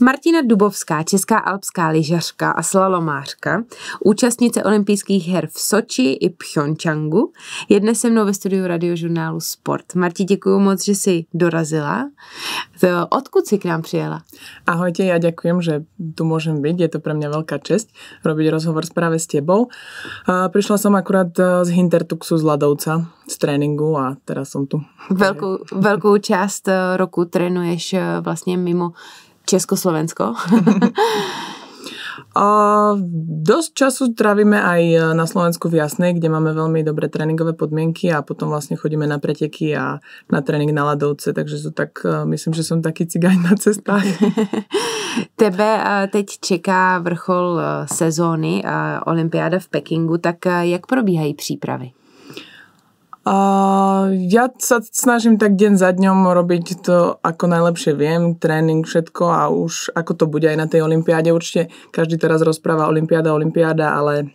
Martina Dubovská, česká alpská lyžařka a slalomářka, účastnice olympijských her v Soči i Pyeongchangu, je dnes se mnou ve studiu radiožurnálu Sport. Marti, děkuji moc, že jsi dorazila. Odkud si k nám přijela? Ahojte, ja ďakujem, že tu môžem byť. Je to pre mňa veľká čest robiť rozhovor práve s tebou. Prišla som akurát e, z Hintertuxu z Ladovca, z tréningu a teraz som tu. Veľkú, veľkú časť e, roku trénuješ e, vlastne mimo Československo. A dosť času trávime aj na Slovensku v Jasnej, kde máme veľmi dobré tréningové podmienky a potom vlastne chodíme na preteky a na tréning na Ladovce, takže to tak, e, myslím, že som taký cigáň na cestách. Tebe e, teď čeká vrchol e, sezóny, olympiáda v Pekingu, tak jak probíhají přípravy? A ja sa snažím tak deň za dňom robiť to, ako najlepšie viem, tréning, všetko a už ako to bude aj na tej olympiáde. Určite každý teraz rozpráva Olimpiáda, olympiáda, ale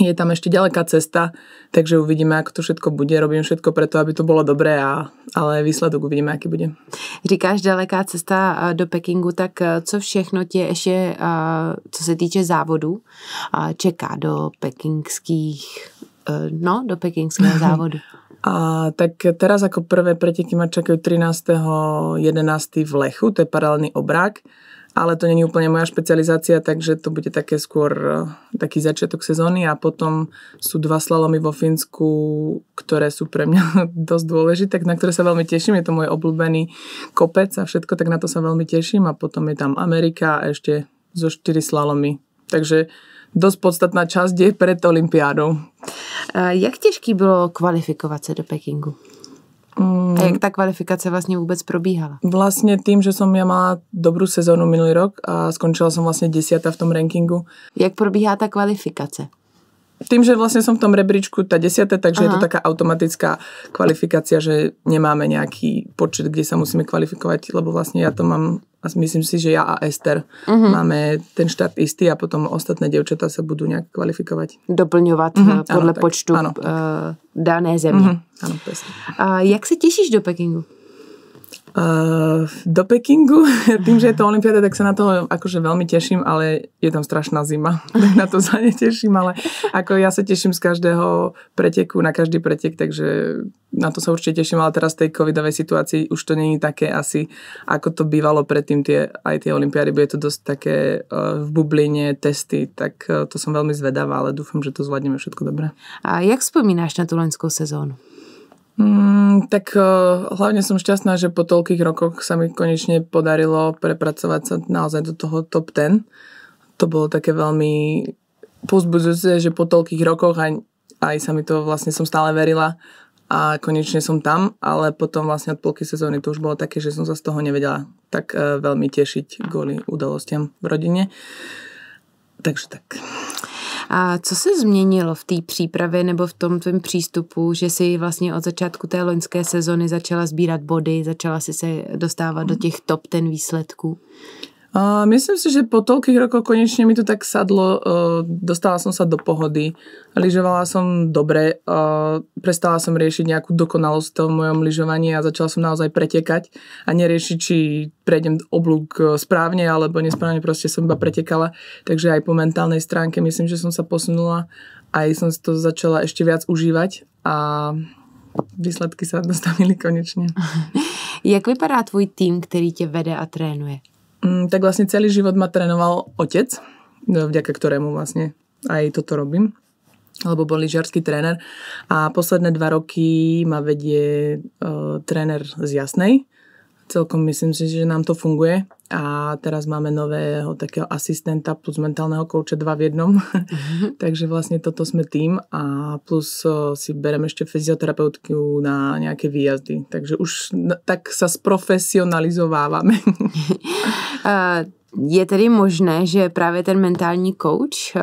je tam ešte ďaleká cesta, takže uvidíme, ako to všetko bude. Robím všetko preto, aby to bolo dobré, a, ale výsledok uvidíme, aký bude. Říkáš daleká cesta do Pekingu, tak co všechno tie ešte, co se týče závodu, čeká do pekingských Eh, no, do pekingského závodu? A tak teraz ako prvé preteky ma čakajú 13.11. v Lechu, to je paralelný obrák, ale to není úplne moja špecializácia, takže to bude také skôr eh, taký začiatok sezóny a potom sú dva slalomy vo Fínsku, ktoré sú pre mňa dosť dôležité, na ktoré sa veľmi teším, je to môj obľúbený kopec a všetko, tak na to sa veľmi teším a potom je tam Amerika a ešte zo 4 slalomy. Takže dost podstatná časť je pred olympiádou. Jak těžký bylo kvalifikovat sa do Pekingu? Mm. A jak tá kvalifikace vlastne vôbec probíhala? Vlastne tým, že som ja mala dobrú sezónu minulý rok a skončila som vlastne desiata v tom rankingu. Jak probíhá tá kvalifikace? Tým, že vlastne som v tom rebríčku tá desiata, takže Aha. je to taká automatická kvalifikácia, že nemáme nejaký počet, kde sa musíme kvalifikovať, lebo vlastne ja to mám a myslím si, že ja a Ester uh-huh. máme ten štart istý a potom ostatné devčatá sa budú nejak kvalifikovať. Doplňovat uh-huh. podle ano, počtu tak, ano, tak. dané země. Uh-huh. Ano, A jak se těšíš do Pekingu? do Pekingu. Tým, že je to Olympiáda, tak sa na to akože veľmi teším, ale je tam strašná zima. Tak na to sa neteším, ale ako ja sa teším z každého preteku, na každý pretek, takže na to sa určite teším, ale teraz v tej covidovej situácii už to není také asi, ako to bývalo predtým tie, aj tie olimpiády. bude to dosť také uh, v bubline, testy, tak uh, to som veľmi zvedavá, ale dúfam, že to zvládneme všetko dobre. A jak spomínaš na tú loňskú sezónu? Mm, tak uh, hlavne som šťastná, že po toľkých rokoch sa mi konečne podarilo prepracovať sa naozaj do toho top 10. To bolo také veľmi pozbudzujúce, že po toľkých rokoch aj, aj sa mi to vlastne som stále verila a konečne som tam, ale potom vlastne od polky sezóny to už bolo také, že som sa z toho nevedela tak uh, veľmi tešiť kvôli udalostiam v rodine. Takže tak. A co se změnilo v té přípravě nebo v tom tvém přístupu, že si vlastně od začátku té loňské sezony začala sbírat body, začala si se dostávat do mhm. těch top ten výsledků? Uh, myslím si, že po toľkých rokoch konečne mi to tak sadlo. Uh, dostala som sa do pohody. Lyžovala som dobre. Uh, prestala som riešiť nejakú dokonalosť v tom mojom lyžovaní a začala som naozaj pretekať a neriešiť, či prejdem oblúk e, správne alebo nesprávne. Proste som iba pretekala. Takže aj po mentálnej stránke myslím, že som sa posunula. Aj som si to začala ešte viac užívať a výsledky sa dostavili konečne. Jak vypadá tvoj tým, ktorý tě vede a trénuje? Mm, tak vlastne celý život ma trénoval otec, no, vďaka ktorému vlastne aj toto robím lebo bol lyžiarský tréner a posledné dva roky ma vedie e, tréner z Jasnej. Celkom myslím si, že nám to funguje a teraz máme nového takého asistenta plus mentálneho kouča dva v jednom. Mhm. Takže vlastne toto sme tým a plus si bereme ešte fyzioterapeutku na nejaké výjazdy. Takže už tak sa sprofesionalizovávame. Je tedy možné, že právě ten mentální kouč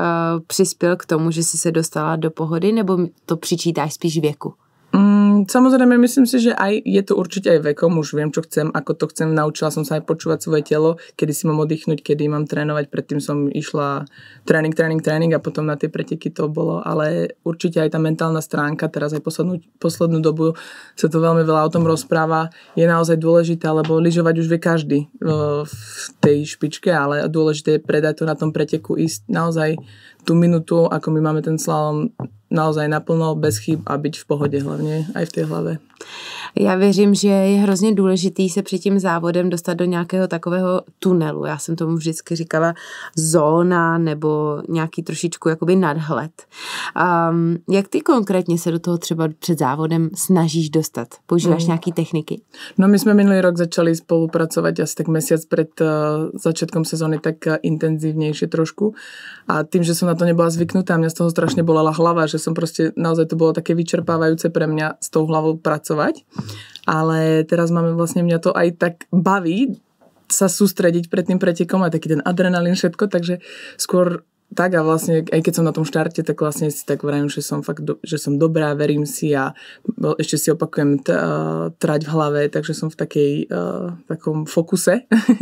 přispěl k tomu, že jsi se dostala do pohody, nebo to přičítáš spíš věku? Samozrejme, myslím si, že aj je to určite aj vekom, už viem, čo chcem, ako to chcem, naučila som sa aj počúvať svoje telo, kedy si mám oddychnúť, kedy mám trénovať, predtým som išla tréning, tréning, tréning a potom na tie preteky to bolo, ale určite aj tá mentálna stránka, teraz aj poslednú, poslednú dobu sa to veľmi veľa o tom rozpráva, je naozaj dôležité, lebo lyžovať už vie každý e, v tej špičke, ale dôležité je predať to na tom preteku, ísť naozaj tú minútu, ako my máme ten slalom naozaj naplno, bez chyb a byť v pohodě hlavně, i v té hlavě. Já věřím, že je hrozně důležitý se před tím závodem dostat do nějakého takového tunelu. Já jsem tomu vždycky říkala zóna nebo nějaký trošičku jakoby nadhled. Um, jak ty konkrétně se do toho třeba před závodem snažíš dostat? Používáš mm. nějaké techniky? No my jsme minulý rok začali spolupracovat asi tak měsíc před uh, začátkem sezóny tak eh, intenzivnější trošku a tím, že jsem na to nebyla zvyknutá, mě z toho strašně bolela hlava, že som proste, naozaj to bolo také vyčerpávajúce pre mňa s tou hlavou pracovať. Ale teraz máme vlastne mňa to aj tak baví sa sústrediť pred tým pretekom a taký ten adrenalín, všetko, takže skôr tak a vlastne, aj keď som na tom štarte, tak vlastne si tak vravím, že som fakt, do, že som dobrá, verím si a ešte si opakujem t, uh, trať v hlave, takže som v takej, uh, takom fokuse.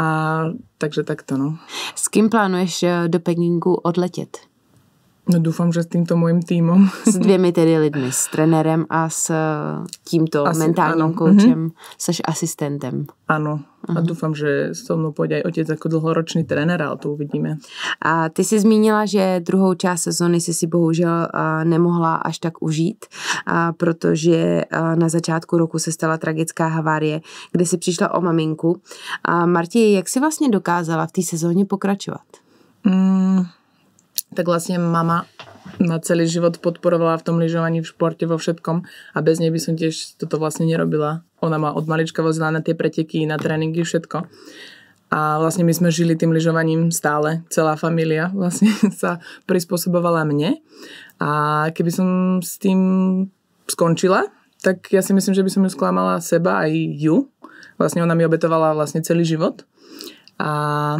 a takže takto, no. S kým plánuješ e, do Pekingu odletět? No dúfam, že s týmto môjim tímom. S dvěmi tedy lidmi, s trenérem a s eh, tímto Asi, mentálnym koučem, uh seš asistentem. Áno. Uh-huh. A mhm. dúfam, že so mnou pôjde aj otec ako dlhoročný trenér, ale to uvidíme. A ty si zmínila, že druhou část sezóny si si bohužel eh, nemohla až tak užít, a protože eh, na začátku roku se stala tragická havárie, kde si přišla o maminku. A Marti, jak si vlastně dokázala v té sezóně pokračovat? Mm tak vlastne mama na celý život podporovala v tom lyžovaní, v športe, vo všetkom a bez nej by som tiež toto vlastne nerobila. Ona ma od malička vozila na tie preteky, na tréningy, všetko. A vlastne my sme žili tým lyžovaním stále. Celá familia vlastne sa prispôsobovala mne. A keby som s tým skončila, tak ja si myslím, že by som ju sklamala seba aj ju. Vlastne ona mi obetovala vlastne celý život. A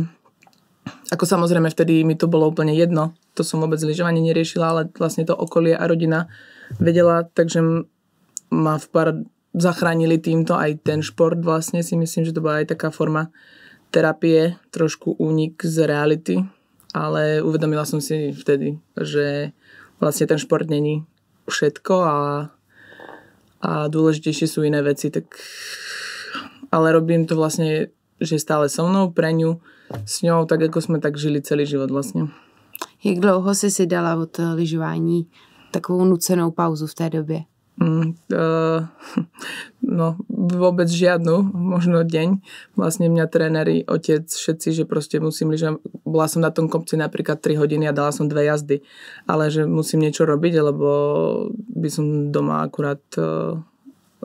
ako samozrejme vtedy mi to bolo úplne jedno. To som vôbec lyžovanie neriešila, ale vlastne to okolie a rodina vedela, takže ma v pár zachránili týmto aj ten šport vlastne si myslím, že to bola aj taká forma terapie, trošku únik z reality, ale uvedomila som si vtedy, že vlastne ten šport není všetko a, a dôležitejšie sú iné veci, tak ale robím to vlastne že stále so mnou, pre ňu, s ňou, tak ako sme tak žili celý život vlastne. Jak dlouho jsi si dala od eh, lyžování takovou nucenou pauzu v té době? Mm, uh, no, vôbec žiadnu, možno deň. Vlastne mňa tréneri, otec, všetci, že proste musím lyžovať. Bola som na tom kopci napríklad 3 hodiny a dala som dve jazdy. Ale že musím niečo robiť, lebo by som doma akurát uh,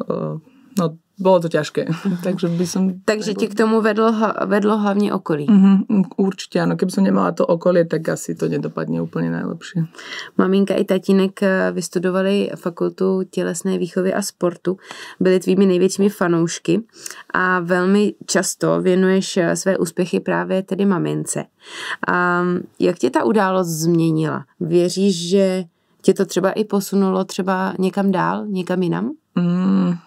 uh, no, bolo to ťažké, mhm. takže by som... Takže ti k tomu vedlo, vedlo hlavne okolí. Uh-huh, určite áno, keby som nemala to okolie, tak asi to nedopadne úplne najlepšie. Maminka i tatínek eh, vystudovali fakultu tělesné výchovy a sportu, byli tvými největšími fanoušky a velmi často věnuješ eh, své úspěchy právě tedy mamince. Um, jak tě ta událost změnila? Věříš, že tě to třeba i posunulo třeba někam dál, někam jinam? Mm,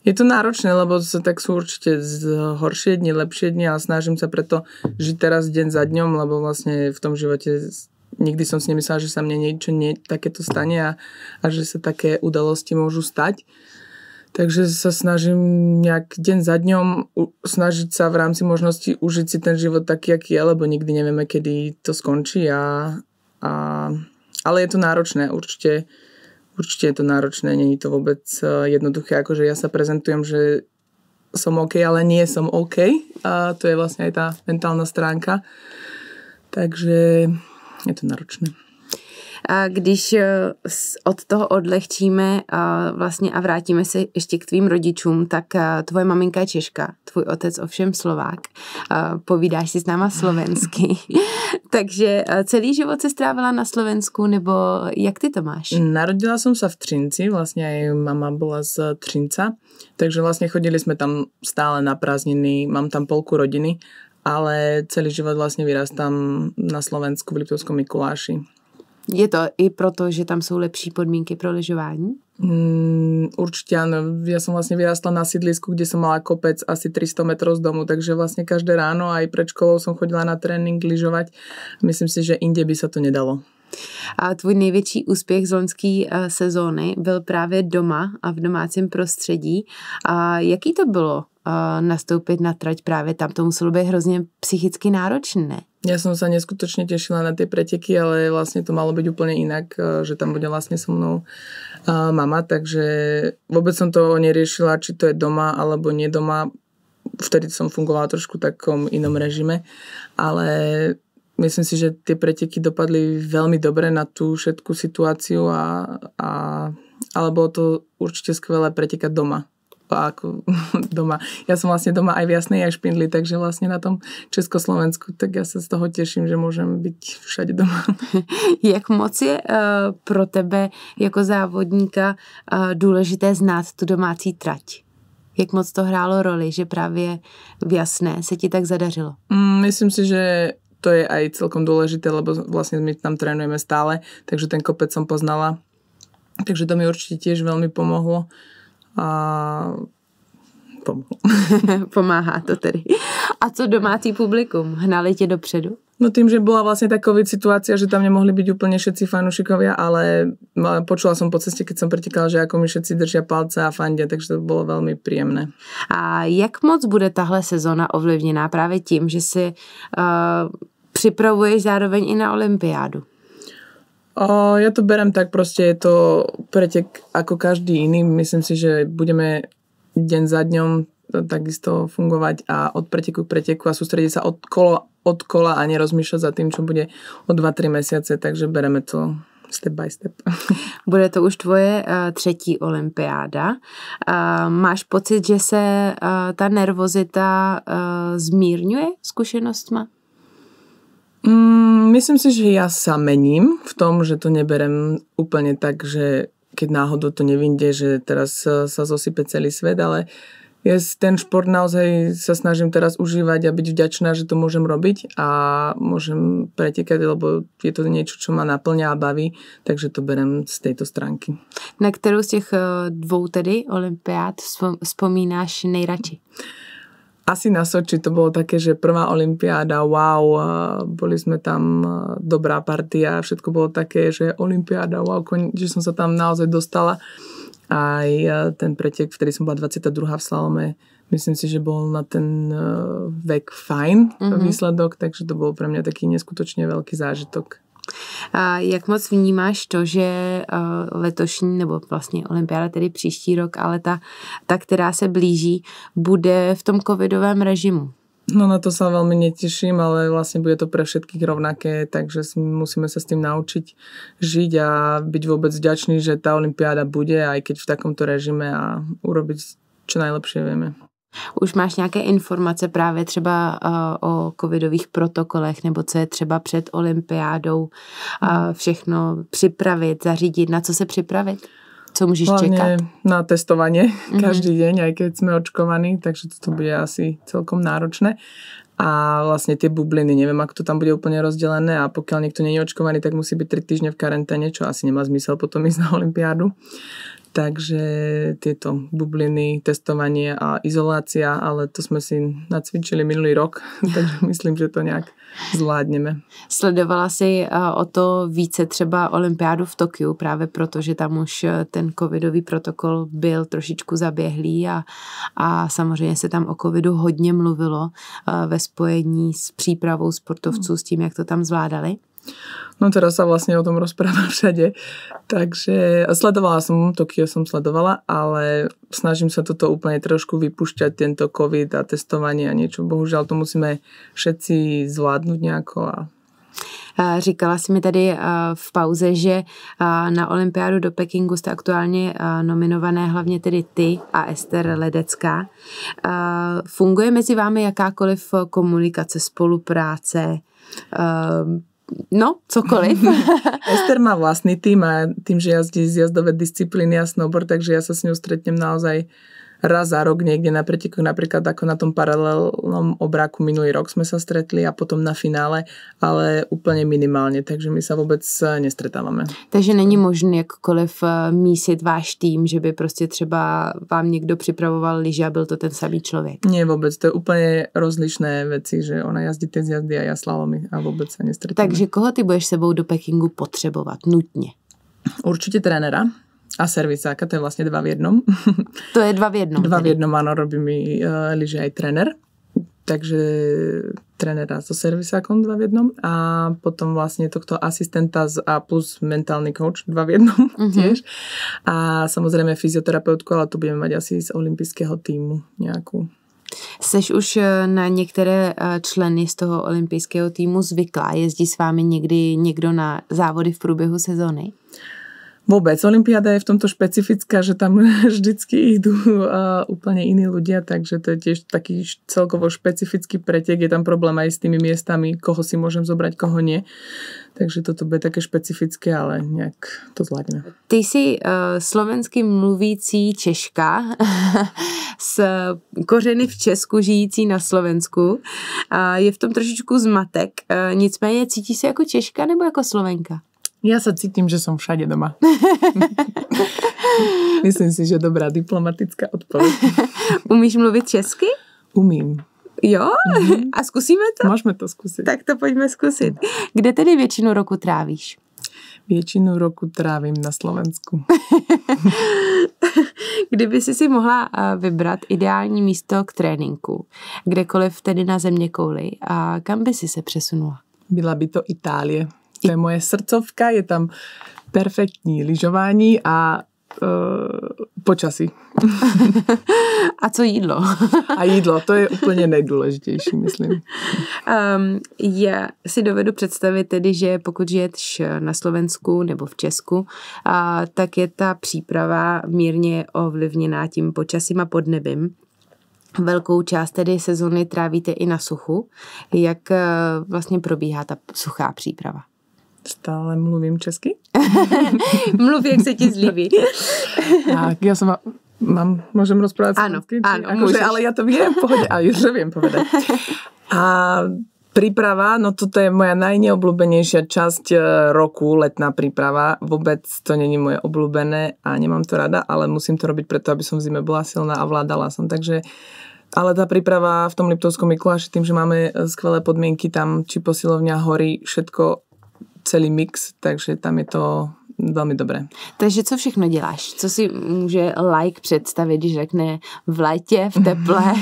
je to náročné, lebo sa tak sú určite z eh, horšie dni, lepšie dni a snažím sa preto žiť teraz deň za dňom, lebo vlastne v tom živote nikdy som si nemyslela, že sa mne niečo nie, takéto stane a, a že sa také udalosti môžu stať. Takže sa snažím nejak deň za dňom snažiť sa v rámci možnosti užiť si ten život taký, aký je, lebo nikdy nevieme, kedy to skončí. A, a, ale je to náročné určite určite je to náročné, není to vôbec eh, jednoduché, akože ja sa prezentujem, že som OK, ale nie som OK. A to je vlastne aj tá mentálna stránka. Takže je to náročné když e, od toho odlehčíme e, vlastně a vrátíme se ještě k tvým rodičům, tak e, tvoje maminka je Češka, tvůj otec ovšem Slovák. Povídáš si s náma slovensky. Takže celý život se strávila na Slovensku, nebo jak ty to máš? Narodila jsem se v Třinci, vlastně i mama byla z Třinca, takže vlastně chodili jsme tam stále na prázdniny, mám tam polku rodiny ale celý život vlastne vyrastám na Slovensku v Liptovskom Mikuláši. Je to i proto, že tam jsou lepší podmínky pro lyžování? Mm, určite áno. Ja som vlastne vyrastla na sídlisku, kde som mala kopec asi 300 metrov z domu, takže vlastne každé ráno aj pred školou som chodila na tréning lyžovať. Myslím si, že inde by sa to nedalo. A tvůj největší úspěch z loňské eh, sezóny byl právě doma a v domácím prostředí. A jaký to bylo eh, nastoupit na trať právě tam? To muselo být hrozně psychicky náročné. Ja som sa neskutočne tešila na tie preteky, ale vlastne to malo byť úplne inak, eh, že tam bude vlastne so mnou mama, takže vôbec som to neriešila, či to je doma alebo nie doma. Vtedy som fungovala trošku v takom inom režime, ale myslím si, že tie preteky dopadli veľmi dobre na tú všetku situáciu a, a ale bolo to určite skvelé pretekať doma. ako doma. Ja som vlastne doma aj v Jasnej, aj v Špindli, takže vlastne na tom Československu, tak ja sa z toho teším, že môžem byť všade doma. Jak moc je uh, pro tebe jako závodníka uh, důležité znát tu domácí trať? Jak moc to hrálo roli, že právě v Jasné se ti tak zadařilo? Mm, myslím si, že to je aj celkom dôležité, lebo vlastne my tam trénujeme stále, takže ten kopec som poznala. Takže to mi určite tiež veľmi pomohlo. A pomohlo. Pomáhá to tedy. A co domácí publikum? Hnali tě dopředu? No tým, že bola vlastne tá COVID situácia, že tam nemohli byť úplne všetci fanúšikovia, ale počula som po ceste, keď som pretekala, že ako mi všetci držia palce a fandia, takže to bolo veľmi príjemné. A jak moc bude tahle sezóna ovlivněná právě tím, že si uh, připravuješ zároveň i na olympiádu. O, ja to berem tak, proste je to pretek ako každý iný. Myslím si, že budeme deň za dňom takisto fungovať a od preteku k preteku a sústrediť sa od, kola, od kola a nerozmýšľať za tým, čo bude o 2-3 mesiace, takže bereme to step by step. Bude to už tvoje uh, třetí olympiáda. Uh, máš pocit, že se uh, ta nervozita uh, zmírňuje zkušenostma? Mm, myslím si, že ja sa mením v tom, že to neberem úplne tak, že keď náhodou to nevinde, že teraz sa, zosype celý svet, ale ja ten šport naozaj sa snažím teraz užívať a byť vďačná, že to môžem robiť a môžem pretekať, lebo je to niečo, čo ma naplňa a baví, takže to berem z tejto stránky. Na ktorú z tých eh, dvou tedy olympiád spomínáš nejradšej? asi na Soči to bolo také, že prvá olympiáda, wow, boli sme tam dobrá partia, všetko bolo také, že olympiáda, wow, že som sa tam naozaj dostala. Aj e, ten pretek, vtedy som bola 22. v slalome, myslím si, že bol na ten e, vek fajn mm-hmm. výsledok, takže to bol pre mňa taký neskutočne veľký zážitok. A Jak moc vnímáš to, že eh, letošní, nebo vlastně olympiáda tedy příští rok, ale ta, ta, která se blíží, bude v tom covidovém režimu? No na to sa veľmi neteším, ale vlastne bude to pre všetkých rovnaké, takže musíme sa s tým naučiť žiť a byť vôbec vďačný, že tá olympiáda bude, aj keď v takomto režime a urobiť čo najlepšie vieme. Už máš nějaké informace právě třeba uh, o covidových protokolech nebo co je třeba před olympiádou uh, všechno připravit, zařídit, na co se připravit? Co můžeš Hlavně čekat? na testovanie mm-hmm. každý deň, aj keď sme očkovaní, takže to bude asi celkom náročné. A vlastne tie bubliny, neviem, ako to tam bude úplne rozdelené a pokiaľ niekto nie je očkovaný, tak musí byť 3 týždne v karanténe, čo asi nemá zmysel potom ísť na olympiádu. Takže tieto bubliny, testovanie a izolácia, ale to sme si nacvičili minulý rok, takže myslím, že to nejak zvládneme. Sledovala si eh, o to více třeba olympiádu v Tokiu, právě proto, že tam už eh, ten covidový protokol byl trošičku zaběhlý a, a samozřejmě se tam o covidu hodně mluvilo eh, ve spojení s přípravou sportovců, hmm. s tím, jak to tam zvládali. No teraz sa vlastne o tom rozpráva všade. Takže sledovala som, Tokio som sledovala, ale snažím sa toto úplne trošku vypušťať, tento COVID a testovanie a niečo. Bohužiaľ to musíme všetci zvládnuť nejako a Říkala jsi mi tady v pauze, že na olympiádu do Pekingu jste aktuálně nominované hlavně tedy ty a Ester Ledecká. Funguje mezi vámi jakákoliv komunikace, spolupráce? no, cokoliv. Ester má vlastný tým a tým, že jazdí z jazdové disciplíny a snowboard, takže ja sa s ňou stretnem naozaj raz za rok niekde na pretekoch, napríklad ako na tom paralelnom obráku minulý rok sme sa stretli a potom na finále, ale úplne minimálne, takže my sa vôbec e, nestretávame. Takže není možné jakkoliv e, mísiť váš tým, že by prostě třeba vám někdo připravoval lyže a byl to ten samý člověk. Nie vôbec, to je úplne rozlišné veci, že ona jazdí tie zjazdy a ja slalomy a vůbec se nestretávame. Takže koho ty budeš sebou do Pekingu potřebovat nutně? Určitě trénera, a servisáka, to je vlastne dva v jednom. To je dva v jednom. dva tedy. v jednom, áno, robí mi uh, lyže aj trener. Takže trenera so servisákom dva v jednom a potom vlastne tohto asistenta z A plus mentálny coach dva v jednom mm-hmm. tiež. A samozrejme fyzioterapeutku, ale tu budeme mať asi z olympijského týmu nejakú. Seš už e, na některé e, členy z toho olympijského týmu zvyklá? Jezdí s vámi někdy někdo na závody v průběhu sezóny? Uh, vôbec. Olympiáda je v tomto špecifická, že tam vždycky idú úplne iní ľudia, takže to je tiež taký celkovo špecifický pretek. Je tam problém aj s tými miestami, koho si môžem zobrať, koho nie. Takže toto bude také špecifické, ale nejak to zvládne. Ty si uh, slovenský mluvící Češka s kořeny v Česku, žijící na Slovensku. Uh, je v tom trošičku zmatek, uh, nicméně cítíš se jako Češka nebo jako Slovenka? Ja sa cítim, že som všade doma. Myslím si, že dobrá diplomatická odpoveď. Umíš mluvit česky? Umím. Jo? Mm-hmm. A zkusíme to? Môžeme to skúsiť. Tak to poďme skúsiť. Kde tedy väčšinu roku trávíš? Většinu roku trávím na Slovensku. Kdyby si si mohla eh, vybrat ideální místo k tréninku, kdekoliv tedy na země kouli, a kam by si se přesunula? Byla by to Itálie. To je moje srdcovka, je tam perfektní lyžování a e, počasí. A co jídlo? A jídlo, to je úplně nejdůležitější, myslím. Um, já si dovedu představit tedy, že pokud žiješ na Slovensku nebo v Česku, a, tak je ta příprava mírně ovlivněná tím počasím a podnebím. Velkou část tedy sezony trávíte i na suchu. Jak e, vlastně probíhá ta suchá příprava? stále mluvím česky. Mluv, jak sa ti zlíbí. tak, ja som... Mám, môžem rozprávať áno, slovensky? Áno, akože, ale ja to viem, pohode, a už viem povedať. A príprava, no toto je moja najneobľúbenejšia časť e, roku, letná príprava. Vôbec to není moje obľúbené a nemám to rada, ale musím to robiť preto, aby som v zime bola silná a vládala som. Takže ale tá príprava v tom Liptovskom Mikuláši, tým, že máme e, skvelé podmienky tam, či posilovňa hory, všetko celý mix, takže tam je to velmi dobré. Takže co všechno děláš? Co si může like představit, když řekne v létě, v teple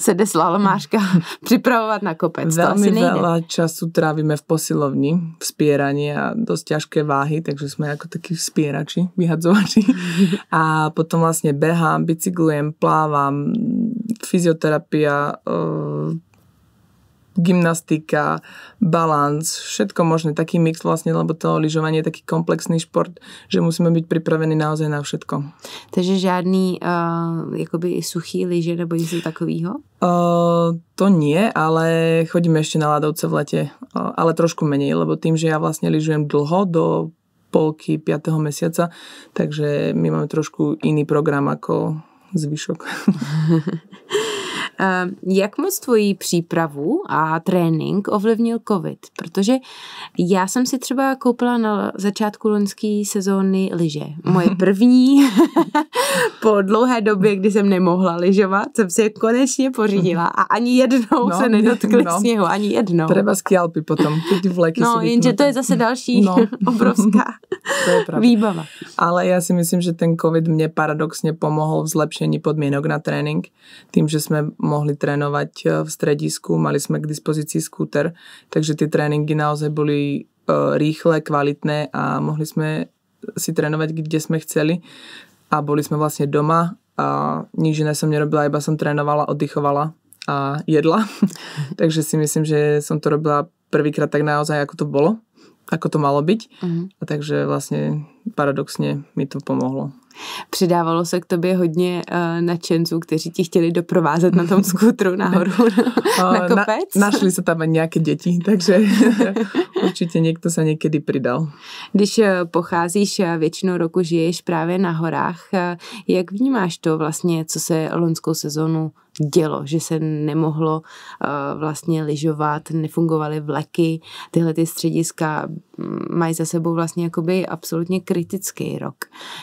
se jde slalomářka připravovat na kopec? Velmi veľa času trávíme v posilovni, v spieraní a dosť ťažké váhy, takže jsme jako takí spierači, vyhadzovači. A potom vlastně behám, bicyklujem, plávam, fyzioterapia, eh, gymnastika, balans, všetko možné, taký mix vlastne, lebo to lyžovanie je taký komplexný šport, že musíme byť pripravení naozaj na všetko. Takže žiadny uh, suchý lyže nebo niečo takového? Uh, eh, to nie, ale chodíme ešte na ľadovce v lete, uh, ale trošku menej, lebo tým, že ja vlastne lyžujem dlho do polky 5. mesiaca, takže my máme trošku iný program ako zvyšok. Jak moc tvoji přípravu a trénink ovlivnil COVID? Protože já jsem si třeba koupila na začátku loňské sezóny lyže. Moje první po dlouhé době, kdy jsem nemohla lyžovat, jsem si je konečně pořídila a ani jednou no, se nedotkli no. sněhu, ani jednou. Třeba skialpy potom, ty vleky No, jenže to je zase další no. obrovská to je výbava. Ale já si myslím, že ten COVID mě paradoxně pomohl v zlepšení podmínek na trénink, tím, že jsme mohli trénovať e, v stredisku, mali sme k dispozícii skúter, takže tie tréningy naozaj boli e, rýchle, kvalitné a mohli sme si trénovať, kde sme chceli a boli sme vlastne doma a nič iné som nerobila, iba som trénovala, oddychovala a jedla. Mhm. takže si myslím, že som to robila prvýkrát tak naozaj, ako to bolo, ako to malo byť. Uh-huh. A takže vlastne paradoxne mi to pomohlo. Přidávalo se k tobě hodně uh, nadšenců, kteří ti chtěli doprovázet na tom skutru nahoru eh, na, na kopec. Na, našli se tam nějaké děti, takže určitě někdo se někdy přidal. Když eh, pocházíš většinou roku žiješ právě na horách, jak vnímáš to vlastně, co se loňskou sezonu dělo, že se nemohlo uh, vlastně lyžovat, nefungovaly vleky, tyhle ty střediska mm, mají za sebou vlastně jakoby absolutně kritický rok.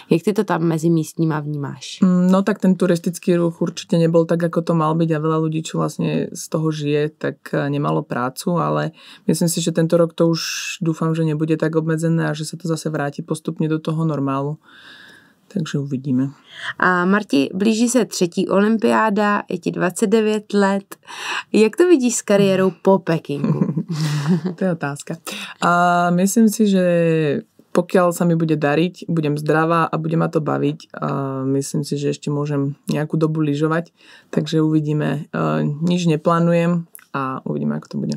Jak ty to tam mezi místníma vnímáš? Mm, no tak ten turistický ruch určitě nebyl tak, jako to mal být a veľa ľudí, čo vlastně z toho žije, tak eh, nemalo prácu, ale myslím si, že tento rok to už doufám, že nebude tak obmedzené a že se to zase vrátí postupně do toho normálu. Takže uvidíme. A Marti, blíží se třetí olympiáda, je ti 29 let. Jak to vidíš s kariérou po Pekingu? to je otázka. A myslím si, že pokiaľ sa mi bude dariť, budem zdravá a bude ma to baviť. A myslím si, že ešte môžem nejakú dobu lyžovať, takže uvidíme. Nič neplánujem a uvidíme, ako to bude.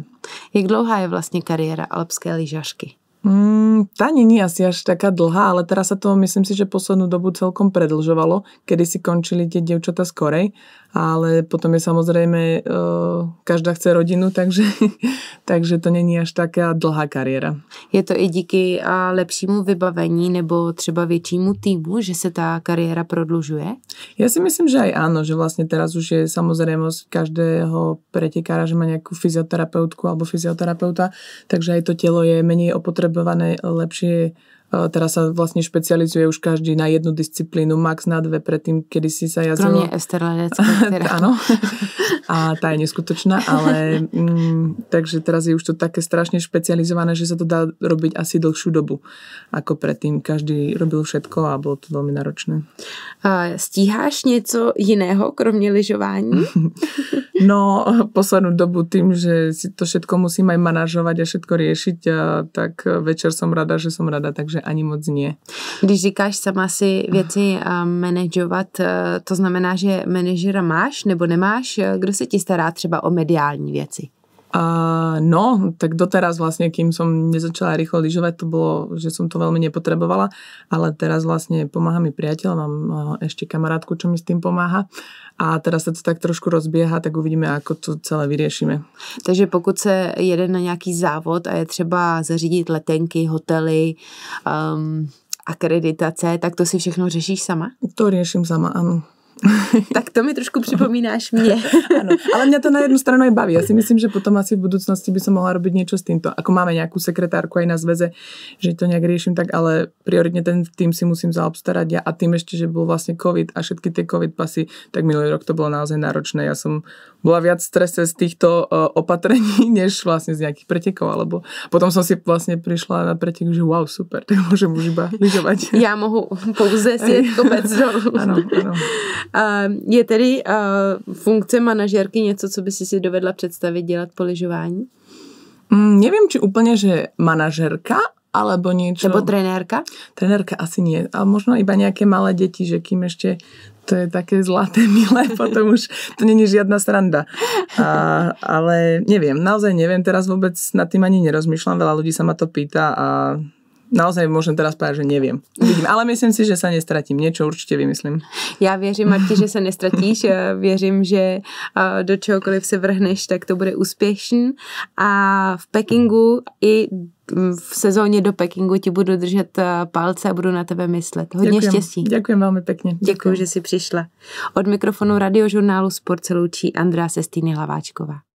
Jak dlouhá je vlastne kariéra alpské lyžašky? Mm, tá není asi až taká dlhá, ale teraz sa to myslím si, že poslednú dobu celkom predlžovalo, kedy si končili tie dievčatá skorej, ale potom je samozrejme, e, každá chce rodinu, takže, takže to není až taká dlhá kariéra. Je to i díky a e, lepšímu vybavení nebo třeba většímu týmu, že se tá kariéra prodlužuje? Ja si myslím, že aj áno, že vlastne teraz už je samozrejmosť každého pretekára, že má nejakú fyzioterapeutku alebo fyzioterapeuta, takže aj to telo je menej opotrebované e, lepšie Teraz sa vlastne špecializuje už každý na jednu disciplínu, max na dve, predtým, kedy si sa jazdilo. Kromne Ester teda. Áno. A tá je neskutočná, ale mm, takže teraz je už to také strašne špecializované, že sa to dá robiť asi dlhšiu dobu ako predtým. Každý robil všetko a bolo to veľmi náročné. stíháš něco iného kromě lyžování? no, poslednú dobu tým, že si to všetko musím aj manažovať a všetko riešiť, tak večer som rada, že som rada, takže ani moc nie. Když říkáš sama si věci eh, manažovat, eh, to znamená, že manažera máš nebo nemáš? Eh, kdo se ti stará třeba o mediální věci? Uh, no, tak doteraz vlastne, kým som nezačala rýchlo lyžovať, to bolo, že som to veľmi nepotrebovala, ale teraz vlastne pomáha mi priateľ, mám uh, ešte kamarátku, čo mi s tým pomáha a teraz se to tak trošku rozběhá, tak uvidíme, ako to celé vyriešime. Takže pokud se jede na nějaký závod a je třeba zařídit letenky, hotely, um, akreditace, tak to si všechno řešíš sama? To riešim sama, áno. tak to mi trošku připomínáš mě. ano, ale mě to na jednu stranu i baví. Já si myslím, že potom asi v budoucnosti by som mohla robiť niečo s týmto. Ako máme nějakou sekretárku aj na zveze, že to nějak riešim, tak ale prioritně ten tým si musím zaobstarať ja a tým ešte, že bol vlastne COVID a všetky tie COVID pasy, tak minulý rok to bolo naozaj náročné. Ja som bola viac v strese z týchto e, opatrení, než vlastne z nejakých pretekov, alebo potom som si vlastne prišla na pretek, že wow, super, tak môžem už iba lyžovať. Ja mohu pouze si kopec. Je tedy funkce manažerky něco, co by si si dovedla představit dělat po lyžování? Mm, nevím, či úplně, že manažerka, alebo niečo. Nebo trenérka? Trenérka asi nie. A možno iba nejaké malé deti, že kým ešte to je také zlaté, milé, potom už to není žiadna sranda. A, ale neviem, naozaj neviem, teraz vôbec nad tým ani nerozmýšľam, veľa ľudí sa ma to pýta a naozaj môžem teraz povedať, že neviem. Uvidím. Ale myslím si, že sa nestratím. Niečo určite vymyslím. Já věřím, Marti, že se nestratíš. Věřím, že do čehokoliv se vrhneš, tak to bude úspěšný. A v Pekingu i v sezóně do Pekingu ti budu držet palce a budu na tebe myslet. Hodně Ďakujem. štěstí. Ďakujem velmi pěkně. Děkuji, že jsi přišla. Od mikrofonu radiožurnálu Sport se loučí Andrá Sestýny Hlaváčková.